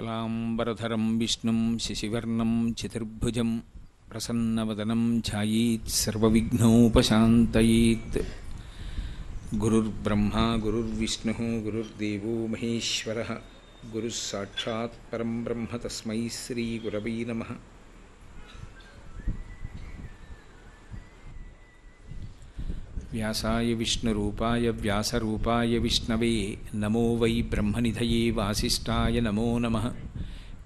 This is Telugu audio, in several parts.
शुक्लाम्बरधरं विष्णुं शिशिवर्णं चतुर्भुजं प्रसन्नवदनं छायेत् सर्वविघ्नोपशान्तयेत् गुरुर्ब्रह्मा गुरुर्विष्णुः गुरुर्देवो महेश्वरः गुरुस्साक्षात् परं ब्रह्म तस्मै श्रीगुरवै नमः వ్యాసాయ విష్ణురూపాయ వ్యాసరూపాయ విష్ణవే నమో వై బ్రహ్మనిధయే వాసిష్టాయ నమో నమ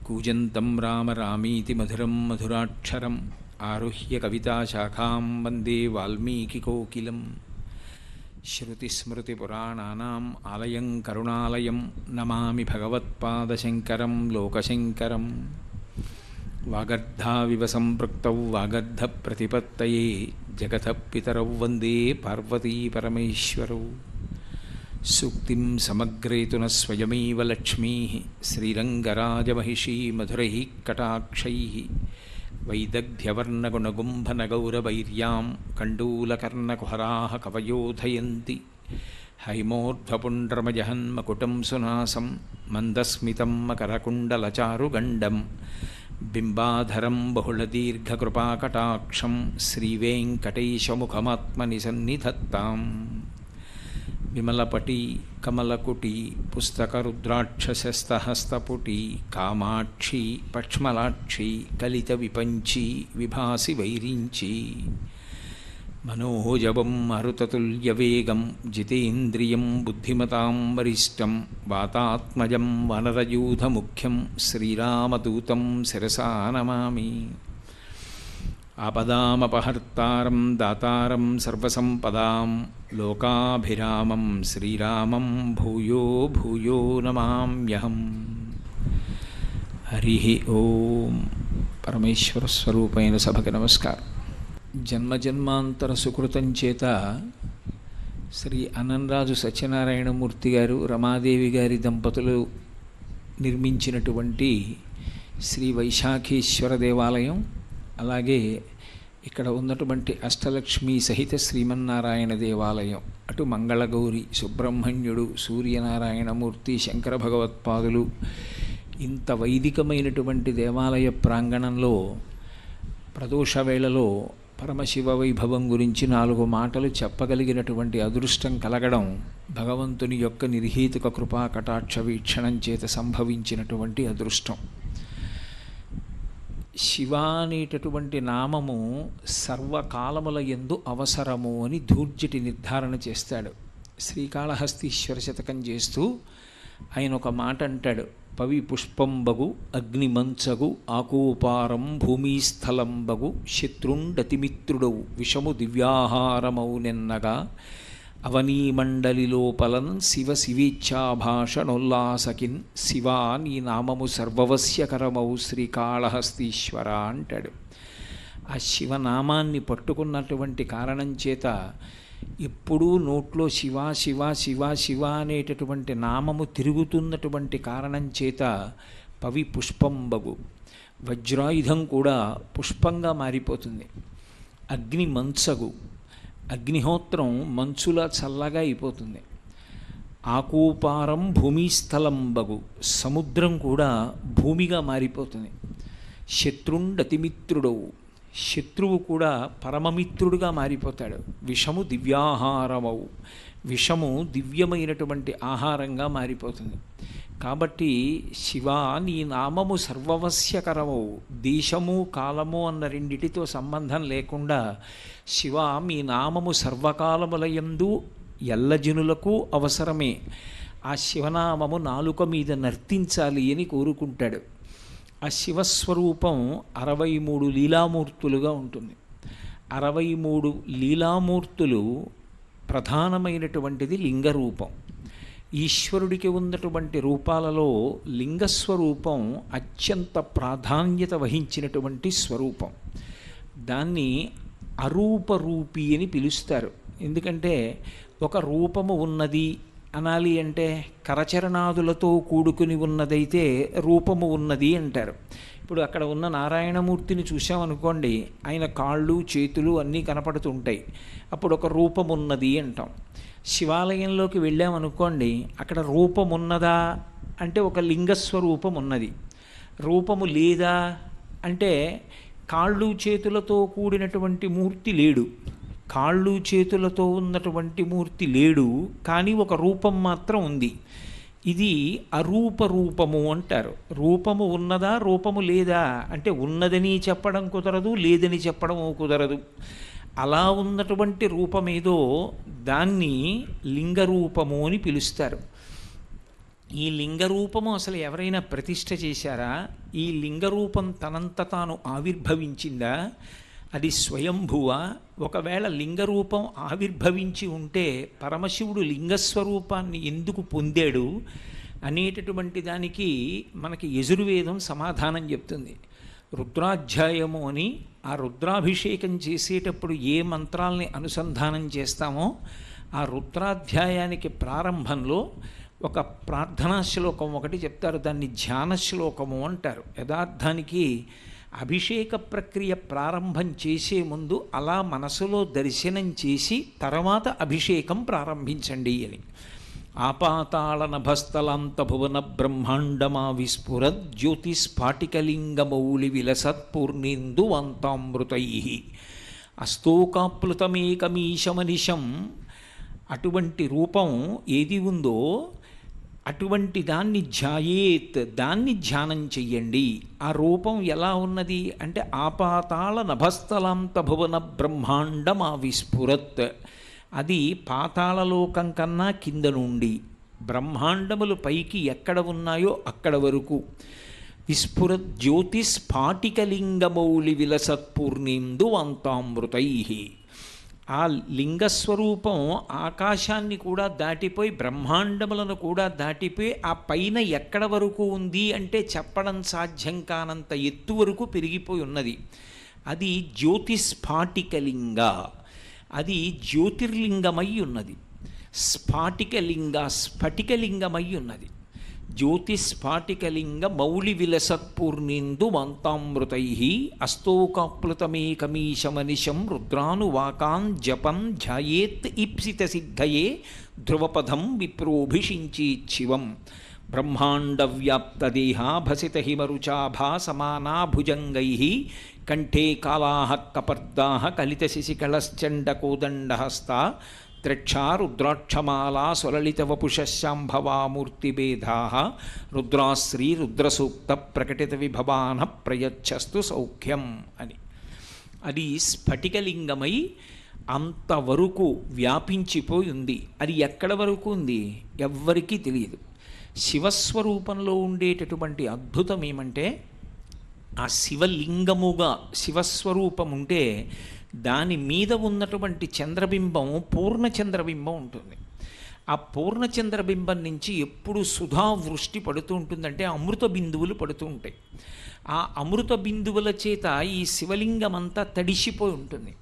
కూజంతం రామ రామీతి మధురం మధురాక్షరం ఆరుహ్య కవితాశాఖాం వందే వాల్మీకికోకిలం శ్రుతిస్మృతిపురాణానాం ఆలయం కరుణాలయం నమామి భగవత్పాదశంకరం లోకశంకరం వాగర్ధావివ సంపృక్తౌ వాగర్ధ ప్రతిపత్తయే జగత పితరౌ వందే పార్వతీ పరమేశ్వరౌ సూక్తి సమగ్రేతున స్వయమేవ లక్ష్మీ శ్రీరంగరాజమహిషీ మధురై కటాక్షై వైదగ్ధ్యవర్ణగుణగుంభనగౌరవైర్యాం కండూలకర్ణకుహరా కవయోధయంతి హైమోర్ధ్వపుండ్రమజహన్మకుటం సునాసం మందస్మితం మకరకుండలచారుగండం బింబాధరం బహుళదీర్ఘకృపాకటాక్షం శ్రీవేంకటేశముఖమాత్మనిసన్నిధత్తాం విమలపటి కమలకుటి పుస్తకరుద్రాక్షసస్తహస్తపుటి కామాక్షి పక్ష్మలాక్షి కలిత విపంచి విభాసి వైరించి मनोजवं मरुततुल्यवेगं जितेन्द्रियं बुद्धिमतां वरिष्ठं वातात्मजं वनरयूथमुख्यं श्रीरामदूतं शिरसा नमामि आपदामपहर्तारं दातारं सर्वसम्पदां लोकाभिरामं श्रीरामं भूयो भूयो नमाम्यहम् हरिः ॐ परमेश्वरस्वरूपेण सभके नमस्कारः జన్మజన్మాంతర సుకృతం చేత శ్రీ అనంరాజు సత్యనారాయణమూర్తి గారు రమాదేవి గారి దంపతులు నిర్మించినటువంటి శ్రీ వైశాఖేశ్వర దేవాలయం అలాగే ఇక్కడ ఉన్నటువంటి అష్టలక్ష్మి సహిత శ్రీమన్నారాయణ దేవాలయం అటు మంగళగౌరి సుబ్రహ్మణ్యుడు సూర్యనారాయణమూర్తి శంకర భగవత్పాదులు ఇంత వైదికమైనటువంటి దేవాలయ ప్రాంగణంలో ప్రదోష వేళలో పరమశివ వైభవం గురించి నాలుగు మాటలు చెప్పగలిగినటువంటి అదృష్టం కలగడం భగవంతుని యొక్క నిర్హీతుక కృపా కటాక్ష వీక్షణం చేత సంభవించినటువంటి అదృష్టం శివ అనేటటువంటి నామము సర్వకాలముల ఎందు అవసరము అని ధూర్జటి నిర్ధారణ చేస్తాడు శ్రీకాళహస్తీశ్వర శతకం చేస్తూ ఆయన ఒక మాట అంటాడు పవి పుష్పంబగు అగ్నిమంచగు ఆకూపారం భూమిస్థలంబగు శత్రుండతిమిత్రుడవు విషము దివ్యాహారమౌ నిన్నగా అవనీమండలిలోపలన్ శివ శివీచ్ఛాభాషణోల్లాసకిన్ శివా నీ నామము సర్వవశ్యకరమౌ శ్రీకాళహస్తీశ్వర అంటాడు ఆ శివనామాన్ని పట్టుకున్నటువంటి కారణం చేత ఎప్పుడూ నోట్లో శివ శివ శివ శివ అనేటటువంటి నామము తిరుగుతున్నటువంటి కారణం చేత పవి పుష్పంబగు వజ్రాయుధం కూడా పుష్పంగా మారిపోతుంది అగ్ని మంచగు అగ్నిహోత్రం మంచులా చల్లగా అయిపోతుంది ఆకూపారం భూమి స్థలం బగు సముద్రం కూడా భూమిగా మారిపోతుంది శత్రుండతిమిత్రుడవు శత్రువు కూడా పరమమిత్రుడుగా మారిపోతాడు విషము దివ్యాహారమవు విషము దివ్యమైనటువంటి ఆహారంగా మారిపోతుంది కాబట్టి శివ నీ నామము సర్వవశ్యకరమవు దేశము కాలము అన్న రెండిటితో సంబంధం లేకుండా శివ మీ నామము సర్వకాలములయందు ఎల్లజనులకు అవసరమే ఆ శివనామము నాలుక మీద నర్తించాలి అని కోరుకుంటాడు ఆ శివస్వరూపం అరవై మూడు లీలామూర్తులుగా ఉంటుంది అరవై మూడు లీలామూర్తులు ప్రధానమైనటువంటిది లింగరూపం ఈశ్వరుడికి ఉన్నటువంటి రూపాలలో లింగస్వరూపం అత్యంత ప్రాధాన్యత వహించినటువంటి స్వరూపం దాన్ని అరూపరూపి అని పిలుస్తారు ఎందుకంటే ఒక రూపము ఉన్నది అనాలి అంటే కరచరణాదులతో కూడుకుని ఉన్నదైతే రూపము ఉన్నది అంటారు ఇప్పుడు అక్కడ ఉన్న నారాయణమూర్తిని చూసామనుకోండి ఆయన కాళ్ళు చేతులు అన్నీ కనపడుతుంటాయి అప్పుడు ఒక రూపం ఉన్నది అంటాం శివాలయంలోకి వెళ్ళామనుకోండి అక్కడ రూపం ఉన్నదా అంటే ఒక లింగస్వరూపం ఉన్నది రూపము లేదా అంటే కాళ్ళు చేతులతో కూడినటువంటి మూర్తి లేడు కాళ్ళు చేతులతో ఉన్నటువంటి మూర్తి లేడు కానీ ఒక రూపం మాత్రం ఉంది ఇది అరూప రూపము అంటారు రూపము ఉన్నదా రూపము లేదా అంటే ఉన్నదని చెప్పడం కుదరదు లేదని చెప్పడం కుదరదు అలా ఉన్నటువంటి రూపమేదో దాన్ని లింగరూపము అని పిలుస్తారు ఈ లింగరూపము అసలు ఎవరైనా ప్రతిష్ట చేశారా ఈ లింగరూపం తనంత తాను ఆవిర్భవించిందా అది స్వయంభువ ఒకవేళ లింగరూపం ఆవిర్భవించి ఉంటే పరమశివుడు లింగస్వరూపాన్ని ఎందుకు పొందాడు అనేటటువంటి దానికి మనకి యజుర్వేదం సమాధానం చెప్తుంది రుద్రాధ్యాయము అని ఆ రుద్రాభిషేకం చేసేటప్పుడు ఏ మంత్రాల్ని అనుసంధానం చేస్తామో ఆ రుద్రాధ్యాయానికి ప్రారంభంలో ఒక ప్రార్థనా శ్లోకం ఒకటి చెప్తారు దాన్ని ధ్యాన శ్లోకము అంటారు యథార్థానికి అభిషేక ప్రక్రియ ప్రారంభం చేసే ముందు అలా మనసులో దర్శనం చేసి తర్వాత అభిషేకం ప్రారంభించండి అని ఆపాతాళనభస్తలాంత భువన బ్రహ్మాండమా విస్ఫుర జ్యోతిస్ఫాటికలింగమౌలి వంతామృతై అస్తోకాప్లుతమేకమీశమనిశం అటువంటి రూపం ఏది ఉందో అటువంటి దాన్ని ధ్యాయేత్ దాన్ని ధ్యానం చెయ్యండి ఆ రూపం ఎలా ఉన్నది అంటే ఆపాతాళ నభస్థలాంత భువన బ్రహ్మాండం ఆ విస్ఫురత్ అది పాతాళలోకం కన్నా కింద నుండి బ్రహ్మాండములు పైకి ఎక్కడ ఉన్నాయో అక్కడ వరకు విస్ఫుర జ్యోతిస్ఫాటికలింగమౌలి విలసత్పూర్ణిందు అంతామృతై ఆ లింగస్వరూపం ఆకాశాన్ని కూడా దాటిపోయి బ్రహ్మాండములను కూడా దాటిపోయి ఆ పైన ఎక్కడ వరకు ఉంది అంటే చెప్పడం సాధ్యం కానంత ఎత్తు వరకు పెరిగిపోయి ఉన్నది అది జ్యోతిస్ఫాటికలింగ అది జ్యోతిర్లింగమై ఉన్నది స్ఫాటికలింగ స్ఫటికలింగమై ఉన్నది జ్యోతిస్ఫాటికలింగ మౌలి విలసత్పూర్ణిందు మంతామృతై అస్తోకాప్లుతమేకమీశమనిశం రుద్రానువాకాన్ జపం ధ్యాయేత్ ఇప్సిత సిద్ధయే ధ్రువపథం విప్రోభిషించి శివం హిమరుచాభా సమానా భుజంగై కంఠే కాళా కపర్దా కలిత కలితశిశికళశ్చండకోదండహస్త త్రిక్షా రుద్రాక్షమాలా సులలిత వపుషశాంభవామూర్తిభేదా రుద్రాశ్రీ రుద్రసూక్త ప్రకటిత విభవాన ప్రయచ్చస్తు సౌఖ్యం అని అది స్ఫటికలింగమై అంతవరకు వ్యాపించిపోయి ఉంది అది ఎక్కడ వరకు ఉంది ఎవ్వరికీ తెలియదు శివస్వరూపంలో ఉండేటటువంటి అద్భుతం ఏమంటే ఆ శివలింగముగా శివస్వరూపం ఉంటే దాని మీద ఉన్నటువంటి చంద్రబింబం పూర్ణ చంద్రబింబం ఉంటుంది ఆ పూర్ణ చంద్రబింబం నుంచి ఎప్పుడు సుధా వృష్టి పడుతూ ఉంటుందంటే అమృత బిందువులు పడుతూ ఉంటాయి ఆ అమృత బిందువుల చేత ఈ శివలింగం అంతా తడిసిపోయి ఉంటుంది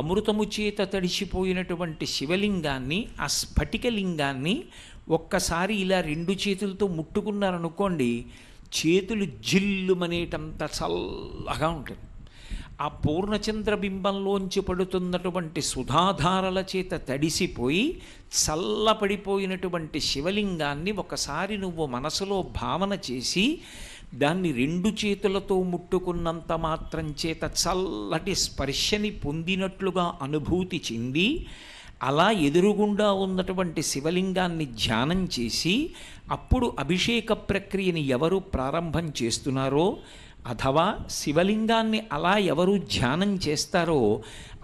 అమృతము చేత తడిసిపోయినటువంటి శివలింగాన్ని ఆ స్ఫటికలింగాన్ని ఒక్కసారి ఇలా రెండు చేతులతో ముట్టుకున్నారనుకోండి చేతులు జిల్లుమనేటంత చల్లగా ఉంటుంది ఆ పూర్ణచంద్ర బింబంలోంచి పడుతున్నటువంటి సుధాధారల చేత తడిసిపోయి చల్లపడిపోయినటువంటి శివలింగాన్ని ఒకసారి నువ్వు మనసులో భావన చేసి దాన్ని రెండు చేతులతో ముట్టుకున్నంత మాత్రం చేత చల్లటి స్పర్శని పొందినట్లుగా అనుభూతి చెంది అలా ఎదురుగుండా ఉన్నటువంటి శివలింగాన్ని ధ్యానం చేసి అప్పుడు అభిషేక ప్రక్రియని ఎవరు ప్రారంభం చేస్తున్నారో అథవా శివలింగాన్ని అలా ఎవరు ధ్యానం చేస్తారో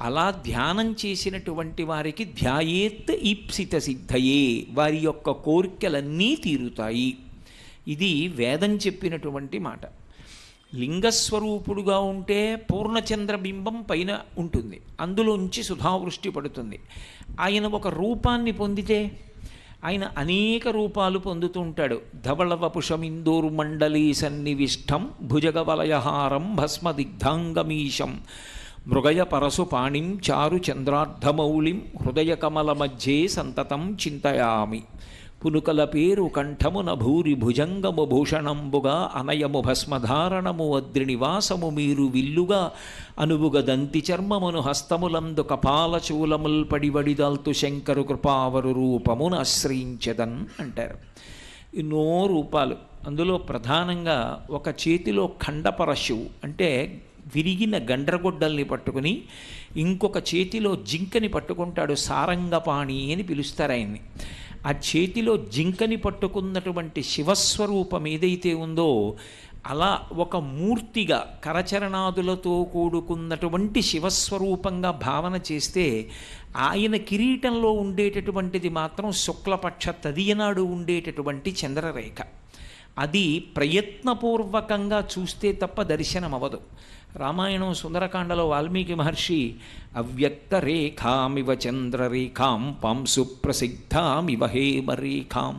అలా ధ్యానం చేసినటువంటి వారికి ధ్యాయేత్ ఈప్సిత సిద్ధయే వారి యొక్క కోరికలన్నీ తీరుతాయి ఇది వేదం చెప్పినటువంటి మాట లింగస్వరూపుడుగా ఉంటే పూర్ణచంద్ర బింబం పైన ఉంటుంది అందులోంచి సుధావృష్టి పడుతుంది ఆయన ఒక రూపాన్ని పొందితే ఆయన అనేక రూపాలు పొందుతూ ఉంటాడు ధవళవపుషమిందోరు మండలీ సన్నివిష్టం భుజగవలయహారం భస్మదిగ్ధాంగమీశం మృగయ పరసు పాణిం చారు చంద్రార్ధమౌళిం హృదయ కమల మధ్యే సంతతం చింతయామి పులుకల పేరు కంఠమున భూరి భుజంగము భూషణంబుగా అనయము భస్మధారణము అద్రి నివాసము మీరు విల్లుగా అనువుగ దంతి చర్మమును హస్తములందు కపాలచూలముల్ పడివడిదల్తు శంకరు కృపావరు రూపమున ఆశ్రయించదన్ అంటారు ఎన్నో రూపాలు అందులో ప్రధానంగా ఒక చేతిలో ఖండపరశువు అంటే విరిగిన గండ్రగొడ్డల్ని పట్టుకుని ఇంకొక చేతిలో జింకని పట్టుకుంటాడు సారంగపాణి అని పిలుస్తారు ఆయన్ని ఆ చేతిలో జింకని పట్టుకున్నటువంటి శివస్వరూపం ఏదైతే ఉందో అలా ఒక మూర్తిగా కరచరణాదులతో కూడుకున్నటువంటి శివస్వరూపంగా భావన చేస్తే ఆయన కిరీటంలో ఉండేటటువంటిది మాత్రం శుక్లపక్ష తదియనాడు ఉండేటటువంటి చంద్రరేఖ అది ప్రయత్నపూర్వకంగా చూస్తే తప్ప దర్శనం అవ్వదు రామాయణం సుందరకాండలో వాల్మీకి మహర్షి అవ్యక్త రేఖామివ చంద్రరేఖాం పాంసు ప్రసిద్ధామివ హేమరేఖాం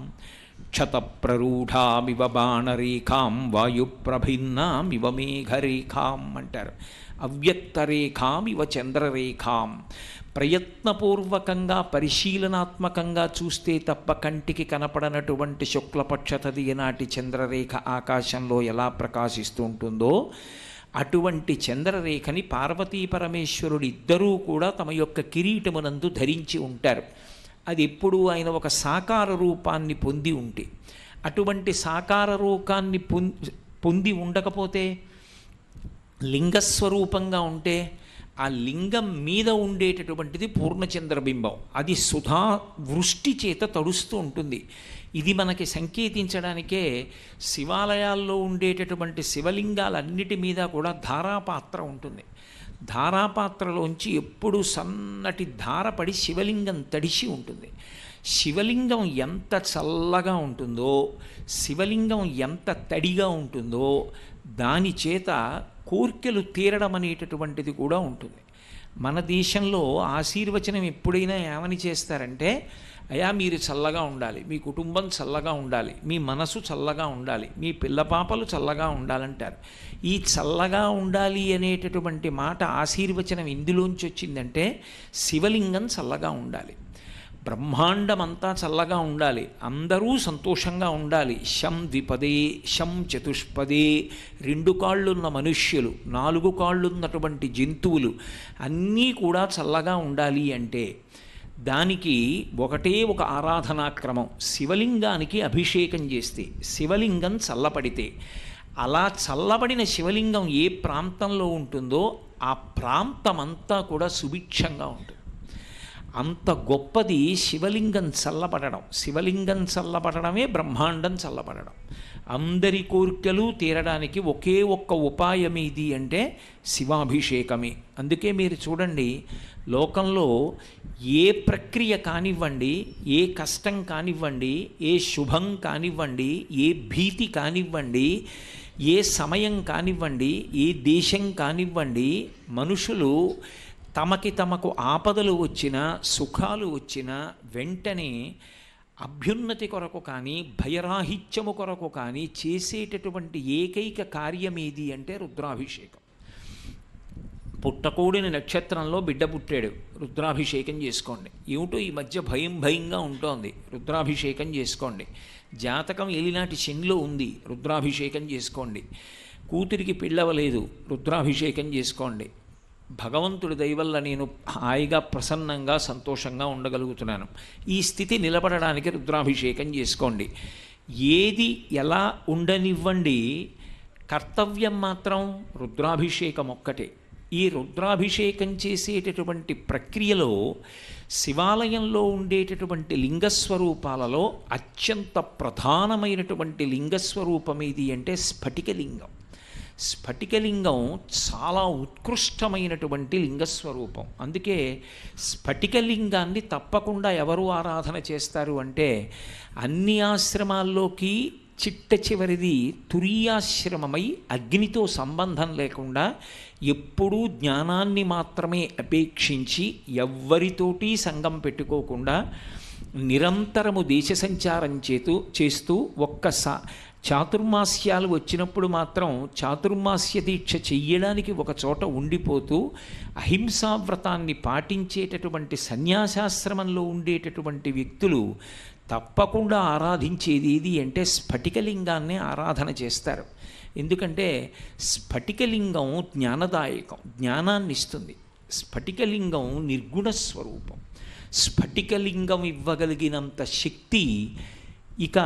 క్షతప్రరూఢామివ బాణరేఖాం వాయుప్రభిన్నామివ మేఘరేఖాం అంటారు అవ్యక్తరేఖామివ చంద్రరేఖాం ప్రయత్నపూర్వకంగా పరిశీలనాత్మకంగా చూస్తే తప్ప కంటికి కనపడనటువంటి శుక్లపక్ష తదియనాటి చంద్రరేఖ ఆకాశంలో ఎలా ప్రకాశిస్తుంటుందో అటువంటి చంద్రరేఖని పార్వతీ పరమేశ్వరుడు ఇద్దరూ కూడా తమ యొక్క కిరీటమునందు ధరించి ఉంటారు అది ఎప్పుడూ ఆయన ఒక సాకార రూపాన్ని పొంది ఉంటే అటువంటి సాకార రూపాన్ని పొంది ఉండకపోతే లింగస్వరూపంగా ఉంటే ఆ లింగం మీద ఉండేటటువంటిది పూర్ణచంద్రబింబం అది సుధా వృష్టి చేత తడుస్తూ ఉంటుంది ఇది మనకి సంకేతించడానికే శివాలయాల్లో ఉండేటటువంటి శివలింగాలన్నిటి మీద కూడా ధారాపాత్ర ఉంటుంది ధారాపాత్రలోంచి ఎప్పుడు సన్నటి ధారపడి శివలింగం తడిసి ఉంటుంది శివలింగం ఎంత చల్లగా ఉంటుందో శివలింగం ఎంత తడిగా ఉంటుందో దాని చేత కోర్కెలు తీరడం అనేటటువంటిది కూడా ఉంటుంది మన దేశంలో ఆశీర్వచనం ఎప్పుడైనా ఏమని చేస్తారంటే అయా మీరు చల్లగా ఉండాలి మీ కుటుంబం చల్లగా ఉండాలి మీ మనసు చల్లగా ఉండాలి మీ పిల్లపాపలు చల్లగా ఉండాలంటారు ఈ చల్లగా ఉండాలి అనేటటువంటి మాట ఆశీర్వచనం ఇందులోంచి వచ్చిందంటే శివలింగం చల్లగా ఉండాలి బ్రహ్మాండమంతా చల్లగా ఉండాలి అందరూ సంతోషంగా ఉండాలి శం ద్విపదే శం చతుష్పదే రెండు కాళ్ళున్న మనుష్యులు నాలుగు కాళ్ళున్నటువంటి జంతువులు అన్నీ కూడా చల్లగా ఉండాలి అంటే దానికి ఒకటే ఒక ఆరాధనాక్రమం శివలింగానికి అభిషేకం చేస్తే శివలింగం చల్లపడితే అలా చల్లబడిన శివలింగం ఏ ప్రాంతంలో ఉంటుందో ఆ ప్రాంతమంతా కూడా సుభిక్షంగా ఉంటుంది అంత గొప్పది శివలింగం చల్లబడడం శివలింగం చల్లబడడమే బ్రహ్మాండం చల్లబడడం అందరి కోరికలు తీరడానికి ఒకే ఒక్క ఉపాయం ఇది అంటే శివాభిషేకమే అందుకే మీరు చూడండి లోకంలో ఏ ప్రక్రియ కానివ్వండి ఏ కష్టం కానివ్వండి ఏ శుభం కానివ్వండి ఏ భీతి కానివ్వండి ఏ సమయం కానివ్వండి ఏ దేశం కానివ్వండి మనుషులు తమకి తమకు ఆపదలు వచ్చిన సుఖాలు వచ్చిన వెంటనే అభ్యున్నతి కొరకు కానీ భయరాహిత్యము కొరకు కానీ చేసేటటువంటి ఏకైక కార్యమేది అంటే రుద్రాభిషేకం పుట్టకూడిన నక్షత్రంలో బిడ్డ పుట్టాడు రుద్రాభిషేకం చేసుకోండి ఏమిటో ఈ మధ్య భయం భయంగా ఉంటోంది రుద్రాభిషేకం చేసుకోండి జాతకం ఎలినాటి శనిలో ఉంది రుద్రాభిషేకం చేసుకోండి కూతురికి పిల్లవలేదు రుద్రాభిషేకం చేసుకోండి భగవంతుడి దయవల్ల నేను హాయిగా ప్రసన్నంగా సంతోషంగా ఉండగలుగుతున్నాను ఈ స్థితి నిలబడడానికి రుద్రాభిషేకం చేసుకోండి ఏది ఎలా ఉండనివ్వండి కర్తవ్యం మాత్రం రుద్రాభిషేకం ఒక్కటే ఈ రుద్రాభిషేకం చేసేటటువంటి ప్రక్రియలో శివాలయంలో ఉండేటటువంటి లింగస్వరూపాలలో అత్యంత ప్రధానమైనటువంటి లింగస్వరూపం ఏది అంటే స్ఫటికలింగం స్ఫటికలింగం చాలా ఉత్కృష్టమైనటువంటి లింగస్వరూపం అందుకే స్ఫటికలింగాన్ని తప్పకుండా ఎవరు ఆరాధన చేస్తారు అంటే అన్ని ఆశ్రమాల్లోకి చిట్ట చివరిది తురియాశ్రమమై అగ్నితో సంబంధం లేకుండా ఎప్పుడూ జ్ఞానాన్ని మాత్రమే అపేక్షించి ఎవ్వరితోటి సంఘం పెట్టుకోకుండా నిరంతరము దేశ సంచారం చేతూ చేస్తూ ఒక్కసా చాతుర్మాస్యాలు వచ్చినప్పుడు మాత్రం చాతుర్మాస్య దీక్ష చెయ్యడానికి ఒక చోట ఉండిపోతూ అహింసా వ్రతాన్ని పాటించేటటువంటి సన్యాసాశ్రమంలో ఉండేటటువంటి వ్యక్తులు తప్పకుండా ఆరాధించేది ఏది అంటే స్ఫటికలింగాన్ని ఆరాధన చేస్తారు ఎందుకంటే స్ఫటికలింగం జ్ఞానదాయకం జ్ఞానాన్ని ఇస్తుంది స్ఫటికలింగం నిర్గుణ స్వరూపం స్ఫటికలింగం ఇవ్వగలిగినంత శక్తి ఇక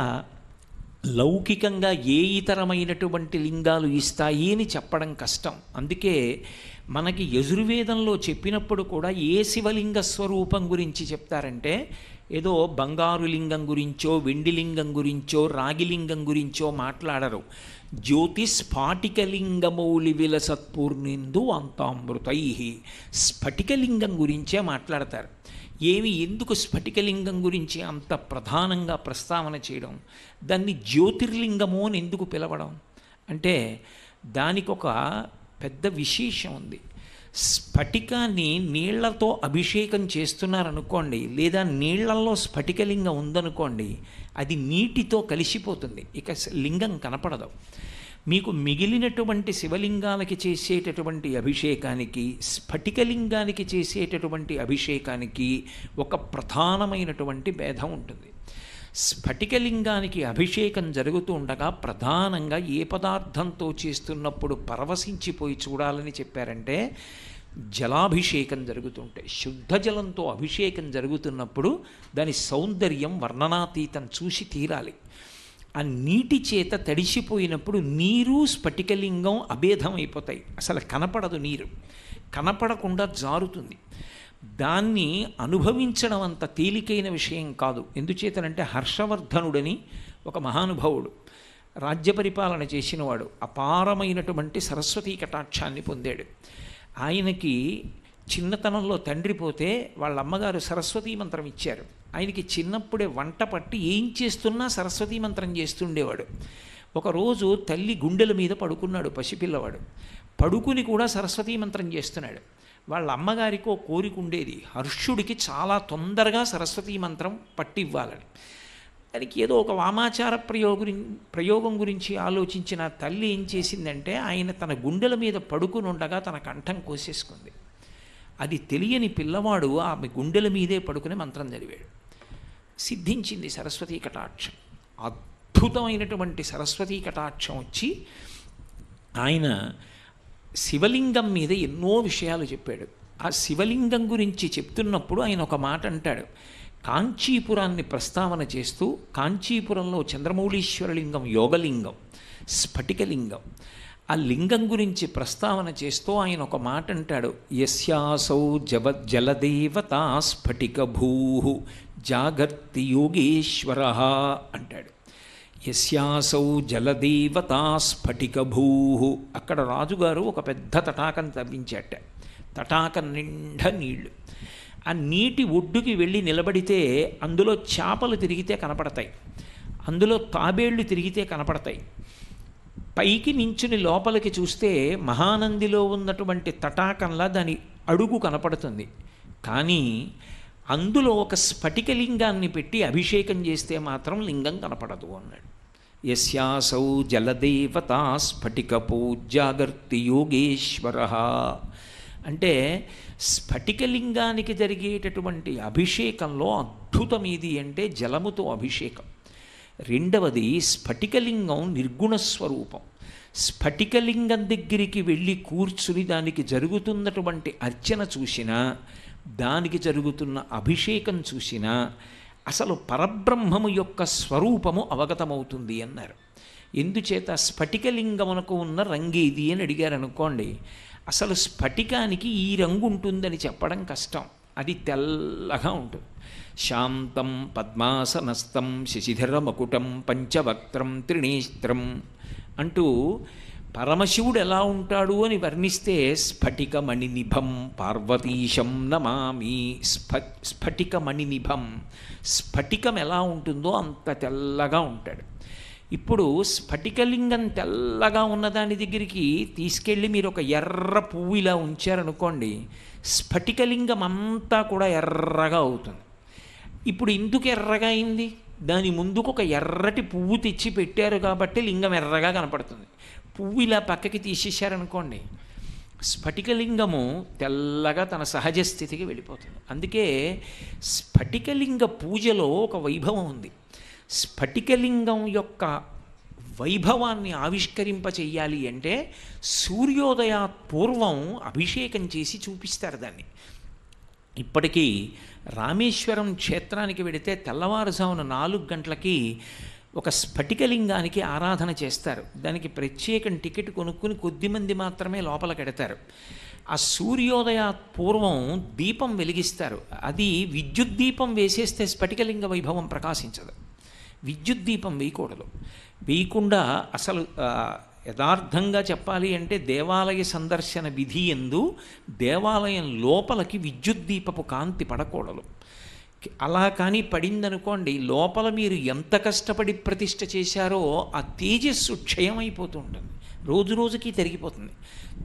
లౌకికంగా ఏ ఇతరమైనటువంటి లింగాలు ఇస్తాయి అని చెప్పడం కష్టం అందుకే మనకి యజుర్వేదంలో చెప్పినప్పుడు కూడా ఏ శివలింగ స్వరూపం గురించి చెప్తారంటే ఏదో బంగారు లింగం గురించో వెండి లింగం గురించో రాగిలింగం గురించో మాట్లాడరు జ్యోతిస్ఫాటికలింగమౌలి విలసత్పూర్ణిందు అంతామృతై స్ఫటికలింగం గురించే మాట్లాడతారు ఏమి ఎందుకు స్ఫటికలింగం గురించి అంత ప్రధానంగా ప్రస్తావన చేయడం దాన్ని జ్యోతిర్లింగము అని ఎందుకు పిలవడం అంటే దానికొక పెద్ద విశేషం ఉంది స్ఫటికాన్ని నీళ్లతో అభిషేకం చేస్తున్నారనుకోండి లేదా నీళ్లలో స్ఫటికలింగం ఉందనుకోండి అది నీటితో కలిసిపోతుంది ఇక లింగం కనపడదు మీకు మిగిలినటువంటి శివలింగాలకి చేసేటటువంటి అభిషేకానికి స్ఫటికలింగానికి చేసేటటువంటి అభిషేకానికి ఒక ప్రధానమైనటువంటి భేదం ఉంటుంది స్ఫటికలింగానికి అభిషేకం జరుగుతూ ఉండగా ప్రధానంగా ఏ పదార్థంతో చేస్తున్నప్పుడు పరవశించిపోయి చూడాలని చెప్పారంటే జలాభిషేకం జరుగుతుంటే శుద్ధ జలంతో అభిషేకం జరుగుతున్నప్పుడు దాని సౌందర్యం వర్ణనాతీతం చూసి తీరాలి ఆ నీటి చేత తడిసిపోయినప్పుడు నీరు స్ఫటికలింగం అభేదం అయిపోతాయి అసలు కనపడదు నీరు కనపడకుండా జారుతుంది దాన్ని అనుభవించడం అంత తేలికైన విషయం కాదు ఎందుచేతనంటే హర్షవర్ధనుడని ఒక మహానుభావుడు రాజ్య పరిపాలన చేసినవాడు అపారమైనటువంటి సరస్వతీ కటాక్షాన్ని పొందాడు ఆయనకి చిన్నతనంలో తండ్రి పోతే వాళ్ళ అమ్మగారు సరస్వతీ మంత్రం ఇచ్చారు ఆయనకి చిన్నప్పుడే వంట పట్టి ఏం చేస్తున్నా సరస్వతీ మంత్రం చేస్తుండేవాడు ఒకరోజు తల్లి గుండెల మీద పడుకున్నాడు పసిపిల్లవాడు పడుకుని కూడా సరస్వతీ మంత్రం చేస్తున్నాడు వాళ్ళ అమ్మగారికి ఓ కోరిక ఉండేది హర్షుడికి చాలా తొందరగా సరస్వతీ మంత్రం పట్టివ్వాలని దానికి ఏదో ఒక వామాచార ప్రయోగం ప్రయోగం గురించి ఆలోచించిన తల్లి ఏం చేసిందంటే ఆయన తన గుండెల మీద పడుకుని ఉండగా తన కంఠం కోసేసుకుంది అది తెలియని పిల్లవాడు ఆమె గుండెల మీదే పడుకునే మంత్రం చదివాడు సిద్ధించింది సరస్వతీ కటాక్షం అద్భుతమైనటువంటి సరస్వతీ కటాక్షం వచ్చి ఆయన శివలింగం మీద ఎన్నో విషయాలు చెప్పాడు ఆ శివలింగం గురించి చెప్తున్నప్పుడు ఆయన ఒక మాట అంటాడు కాంచీపురాన్ని ప్రస్తావన చేస్తూ కాంచీపురంలో చంద్రమౌళీశ్వరలింగం యోగలింగం స్ఫటికలింగం ఆ లింగం గురించి ప్రస్తావన చేస్తూ ఆయన ఒక మాట అంటాడు యస్యాసౌ జవ జలదేవతా స్ఫటిక భూ జాగర్తి యోగేశ్వర అంటాడు యస్యాసౌ జలదేవతా భూ అక్కడ రాజుగారు ఒక పెద్ద తటాకం తవ్వించాట తటాకం నిండా నీళ్లు ఆ నీటి ఒడ్డుకి వెళ్ళి నిలబడితే అందులో చేపలు తిరిగితే కనపడతాయి అందులో తాబేళ్లు తిరిగితే కనపడతాయి పైకి నించుని లోపలికి చూస్తే మహానందిలో ఉన్నటువంటి తటాకంలా దాని అడుగు కనపడుతుంది కానీ అందులో ఒక స్ఫటికలింగాన్ని పెట్టి అభిషేకం చేస్తే మాత్రం లింగం కనపడదు అన్నాడు యస్యాసౌ జలదేవతా స్ఫటికపూజాగర్తి యోగేశ్వర అంటే స్ఫటికలింగానికి జరిగేటటువంటి అభిషేకంలో అద్భుతం ఇది అంటే జలముతో అభిషేకం రెండవది స్ఫటికలింగం నిర్గుణ స్వరూపం స్ఫటికలింగం దగ్గరికి వెళ్ళి కూర్చుని దానికి జరుగుతున్నటువంటి అర్చన చూసినా దానికి జరుగుతున్న అభిషేకం చూసినా అసలు పరబ్రహ్మము యొక్క స్వరూపము అవగతమవుతుంది అన్నారు ఎందుచేత స్ఫటికలింగమునకు ఉన్న ఇది అని అడిగారు అనుకోండి అసలు స్ఫటికానికి ఈ రంగు ఉంటుందని చెప్పడం కష్టం అది తెల్లగా ఉంటుంది శాంతం శశిధర మకుటం పంచవక్త్రం త్రిణేస్త్రం అంటూ పరమశివుడు ఎలా ఉంటాడు అని వర్ణిస్తే స్ఫటికమణి నిభం పార్వతీశం నమామి స్ఫ స్ఫటికమణి స్ఫటికం ఎలా ఉంటుందో అంత తెల్లగా ఉంటాడు ఇప్పుడు స్ఫటికలింగం తెల్లగా ఉన్నదాని దగ్గరికి తీసుకెళ్ళి మీరు ఒక ఎర్ర పువ్వు ఇలా ఉంచారనుకోండి స్ఫటికలింగం అంతా కూడా ఎర్రగా అవుతుంది ఇప్పుడు ఎందుకు ఎర్రగా అయింది దాని ముందుకు ఒక ఎర్రటి పువ్వు తెచ్చి పెట్టారు కాబట్టి లింగం ఎర్రగా కనపడుతుంది పువ్వు ఇలా పక్కకి తీసేశారనుకోండి స్ఫటికలింగము తెల్లగా తన సహజ స్థితికి వెళ్ళిపోతుంది అందుకే స్ఫటికలింగ పూజలో ఒక వైభవం ఉంది స్ఫటికలింగం యొక్క వైభవాన్ని ఆవిష్కరింప చెయ్యాలి అంటే సూర్యోదయ పూర్వం అభిషేకం చేసి చూపిస్తారు దాన్ని ఇప్పటికీ రామేశ్వరం క్షేత్రానికి వెడితే తెల్లవారుజామున నాలుగు గంటలకి ఒక స్ఫటికలింగానికి ఆరాధన చేస్తారు దానికి ప్రత్యేకం టికెట్ కొనుక్కుని కొద్దిమంది మాత్రమే లోపల కడతారు ఆ సూర్యోదయ పూర్వం దీపం వెలిగిస్తారు అది విద్యుత్ దీపం వేసేస్తే స్ఫటికలింగ వైభవం ప్రకాశించదు విద్యుత్ దీపం వేయకూడదు వేయకుండా అసలు యథార్థంగా చెప్పాలి అంటే దేవాలయ సందర్శన విధి ఎందు దేవాలయం లోపలికి విద్యుత్ దీపపు కాంతి పడకూడదు అలా కానీ పడిందనుకోండి లోపల మీరు ఎంత కష్టపడి ప్రతిష్ట చేశారో ఆ తేజస్సు క్షయమైపోతూ ఉంటుంది రోజు రోజుకి తరిగిపోతుంది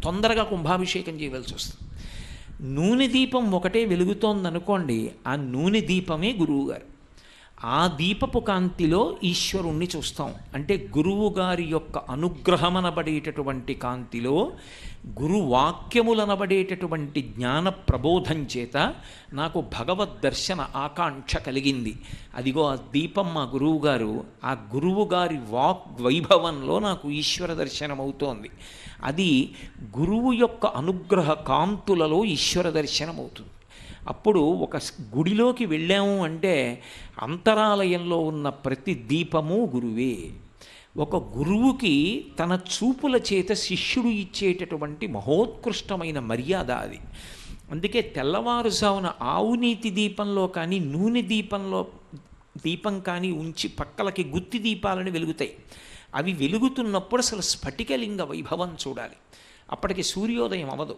తొందరగా కుంభాభిషేకం చేయవలసి వస్తుంది నూనె దీపం ఒకటే వెలుగుతోందనుకోండి ఆ నూనె దీపమే గురువుగారు ఆ దీపపు కాంతిలో ఈశ్వరుణ్ణి చూస్తాం అంటే గురువు గారి యొక్క అనుగ్రహమనబడేటటువంటి కాంతిలో గురువాక్యములనబడేటటువంటి జ్ఞాన ప్రబోధం చేత నాకు భగవద్ దర్శన ఆకాంక్ష కలిగింది అదిగో ఆ దీపం మా గురువు గారు ఆ గురువు గారి వాక్ వైభవంలో నాకు ఈశ్వర దర్శనం అవుతోంది అది గురువు యొక్క అనుగ్రహ కాంతులలో ఈశ్వర దర్శనం అవుతుంది అప్పుడు ఒక గుడిలోకి వెళ్ళాము అంటే అంతరాలయంలో ఉన్న ప్రతి దీపము గురువే ఒక గురువుకి తన చూపుల చేత శిష్యుడు ఇచ్చేటటువంటి మహోత్కృష్టమైన మర్యాద అది అందుకే తెల్లవారుజామున ఆవునీతి దీపంలో కానీ నూనె దీపంలో దీపం కానీ ఉంచి పక్కలకి గుత్తి దీపాలని వెలుగుతాయి అవి వెలుగుతున్నప్పుడు అసలు స్ఫటికలింగ వైభవం చూడాలి అప్పటికి సూర్యోదయం అవదు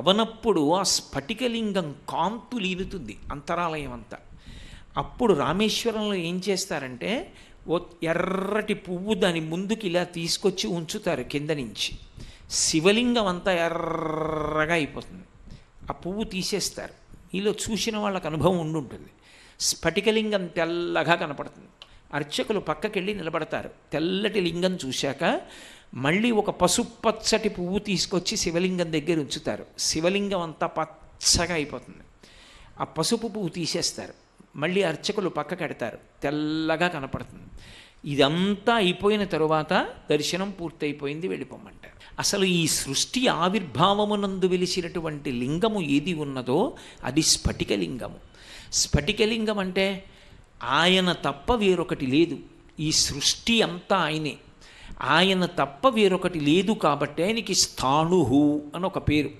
అవనప్పుడు ఆ స్ఫటికలింగం కాంతు లీలుతుంది అంతరాలయం అంతా అప్పుడు రామేశ్వరంలో ఏం చేస్తారంటే ఓ ఎర్రటి పువ్వు దాని ముందుకి ఇలా తీసుకొచ్చి ఉంచుతారు కింద నుంచి శివలింగం అంతా ఎర్రగా అయిపోతుంది ఆ పువ్వు తీసేస్తారు మీలో చూసిన వాళ్ళకి అనుభవం ఉండుంటుంది స్ఫటికలింగం తెల్లగా కనపడుతుంది అర్చకులు పక్కకెళ్ళి నిలబడతారు తెల్లటి లింగం చూశాక మళ్ళీ ఒక పసుపచ్చటి పువ్వు తీసుకొచ్చి శివలింగం దగ్గర ఉంచుతారు శివలింగం అంతా పచ్చగా అయిపోతుంది ఆ పసుపు పువ్వు తీసేస్తారు మళ్ళీ అర్చకులు పక్క కడతారు తెల్లగా కనపడుతుంది ఇదంతా అయిపోయిన తరువాత దర్శనం పూర్తయిపోయింది వెళ్ళిపోమంటారు అసలు ఈ సృష్టి ఆవిర్భావమునందు వెలిసినటువంటి లింగము ఏది ఉన్నదో అది స్ఫటికలింగము స్ఫటికలింగం అంటే ఆయన తప్ప వేరొకటి లేదు ఈ సృష్టి అంతా ఆయనే ఆయన తప్ప వేరొకటి లేదు కాబట్టి ఆయనకి స్థాణుహు అని ఒక పేరు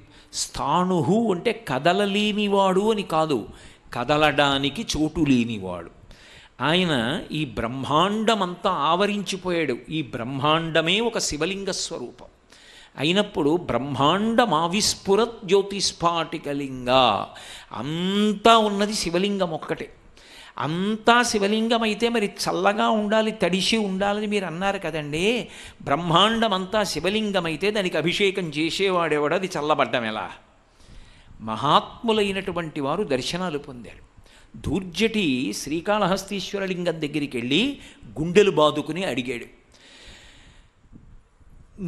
స్థాణుహు అంటే కదలలేనివాడు అని కాదు కదలడానికి చోటు లేనివాడు ఆయన ఈ బ్రహ్మాండమంతా ఆవరించిపోయాడు ఈ బ్రహ్మాండమే ఒక శివలింగ స్వరూపం అయినప్పుడు బ్రహ్మాండమావిస్ఫుర జ్యోతిస్ఫాటికలింగ అంతా ఉన్నది శివలింగం ఒక్కటే అంతా శివలింగం అయితే మరి చల్లగా ఉండాలి తడిసి ఉండాలని మీరు అన్నారు కదండి బ్రహ్మాండం అంతా శివలింగం అయితే దానికి అభిషేకం చేసేవాడేవాడు అది చల్లబడ్డం ఎలా మహాత్ములైనటువంటి వారు దర్శనాలు పొందారు దూర్జటి శ్రీకాళహస్తీశ్వరలింగం దగ్గరికి వెళ్ళి గుండెలు బాదుకుని అడిగాడు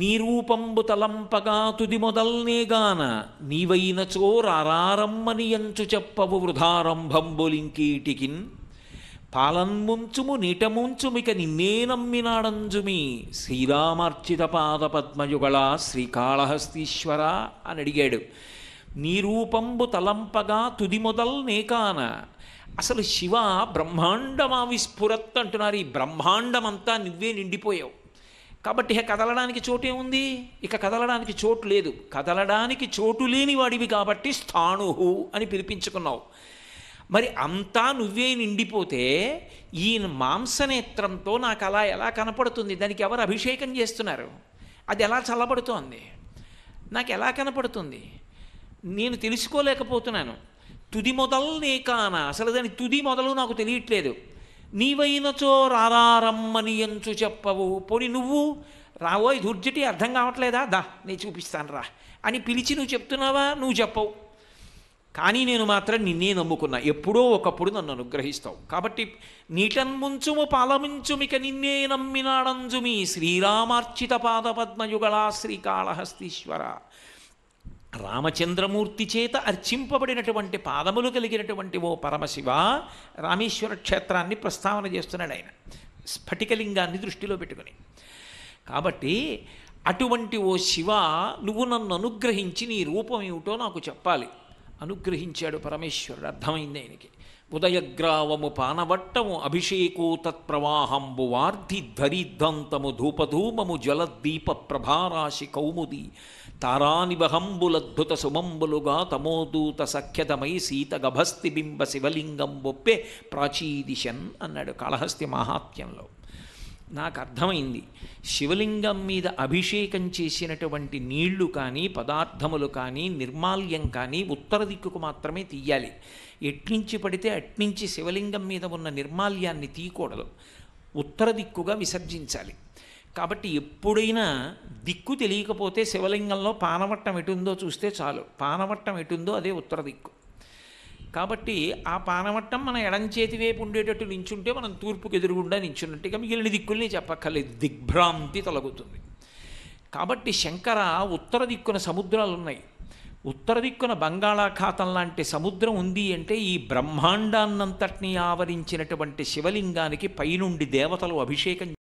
నీరూపంబు తలంపగా తుది మొదల్నేగాన నీవైనచో ఎంచు చెప్పవు వృధారంభంబులింకీటికిన్ పాలన్ముంచుము నిటముంచుమిక నిన్నే నమ్మినాడంజుమి శ్రీరామార్చిత పాద పద్మయుగళ శ్రీకాళహస్తీశ్వర అని అడిగాడు నీ రూపంబు తలంపగా తుది మొదల్ నేకాన అసలు శివ బ్రహ్మాండమావిస్ఫురత్ అంటున్నారు ఈ బ్రహ్మాండమంతా నువ్వే నిండిపోయావు కాబట్టి ఇక కదలడానికి చోటే ఉంది ఇక కదలడానికి చోటు లేదు కదలడానికి చోటు లేని వాడివి కాబట్టి స్థాణుహు అని పిలిపించుకున్నావు మరి అంతా నువ్వే నిండిపోతే ఈయన మాంసనేత్రంతో నాకు అలా ఎలా కనపడుతుంది దానికి ఎవరు అభిషేకం చేస్తున్నారు అది ఎలా చల్లబడుతోంది నాకు ఎలా కనపడుతుంది నేను తెలుసుకోలేకపోతున్నాను తుది మొదలు నే అసలు దాని తుది మొదలు నాకు తెలియట్లేదు నీవైనచో రారమ్మని ఎంచు చెప్పవు పోని నువ్వు రావోయ్ దుర్జటి అర్థం కావట్లేదా దా నేను చూపిస్తాను రా అని పిలిచి నువ్వు చెప్తున్నావా నువ్వు చెప్పవు కానీ నేను మాత్రం నిన్నే నమ్ముకున్నా ఎప్పుడో ఒకప్పుడు నన్ను అనుగ్రహిస్తావు కాబట్టి నీటన్ముంచుము పాలముంచుమిక నిన్నే నమ్మినాడంజుమి శ్రీరామార్చిత పాదపద్మయుగళా శ్రీకాళహస్తీశ్వర రామచంద్రమూర్తి చేత అర్చింపబడినటువంటి పాదములు కలిగినటువంటి ఓ పరమశివ రామేశ్వర క్షేత్రాన్ని ప్రస్తావన చేస్తున్నాడు ఆయన స్ఫటికలింగాన్ని దృష్టిలో పెట్టుకుని కాబట్టి అటువంటి ఓ శివ నువ్వు నన్ను అనుగ్రహించి నీ రూపం ఏమిటో నాకు చెప్పాలి అనుగ్రహించాడు పరమేశ్వరుడు అర్థమైంది ఆయనకి ఉదయగ్రావము పానవట్టము తత్ప్రవాహంబు వార్ధి ధరిద్ధంతము ధూపధూమము జలద్దీప ప్రభారాశి కౌముది తారానిబహంబులద్భుత సుమంబులుగా తమోదూత సఖ్యతమై సీత గభస్తిబింబ శివలింగం బొప్పే ప్రాచీదిశన్ అన్నాడు కాళహస్తి మహాత్యంలో నాకు అర్థమైంది శివలింగం మీద అభిషేకం చేసినటువంటి నీళ్లు కానీ పదార్థములు కానీ నిర్మాల్యం కానీ ఉత్తర దిక్కుకు మాత్రమే తీయాలి ఎట్నుంచి పడితే అట్నుంచి శివలింగం మీద ఉన్న నిర్మాల్యాన్ని తీయకూడదు ఉత్తర దిక్కుగా విసర్జించాలి కాబట్టి ఎప్పుడైనా దిక్కు తెలియకపోతే శివలింగంలో పానవట్టం ఎటుందో చూస్తే చాలు పానవట్టం ఎటుందో అదే ఉత్తర దిక్కు కాబట్టి ఆ పానవట్టం మన ఎడం చేతి వైపు ఉండేటట్టు నించుంటే మనం తూర్పుకు ఎదురుగుండా నించున్నట్టుగా మిగిలిన దిక్కుల్ని చెప్పక్కర్లేదు దిగ్భ్రాంతి తొలగుతుంది కాబట్టి శంకర ఉత్తర దిక్కున సముద్రాలు ఉన్నాయి ఉత్తర దిక్కున బంగాళాఖాతం లాంటి సముద్రం ఉంది అంటే ఈ బ్రహ్మాండాన్నంతటినీ ఆవరించినటువంటి శివలింగానికి పైనుండి దేవతలు అభిషేకం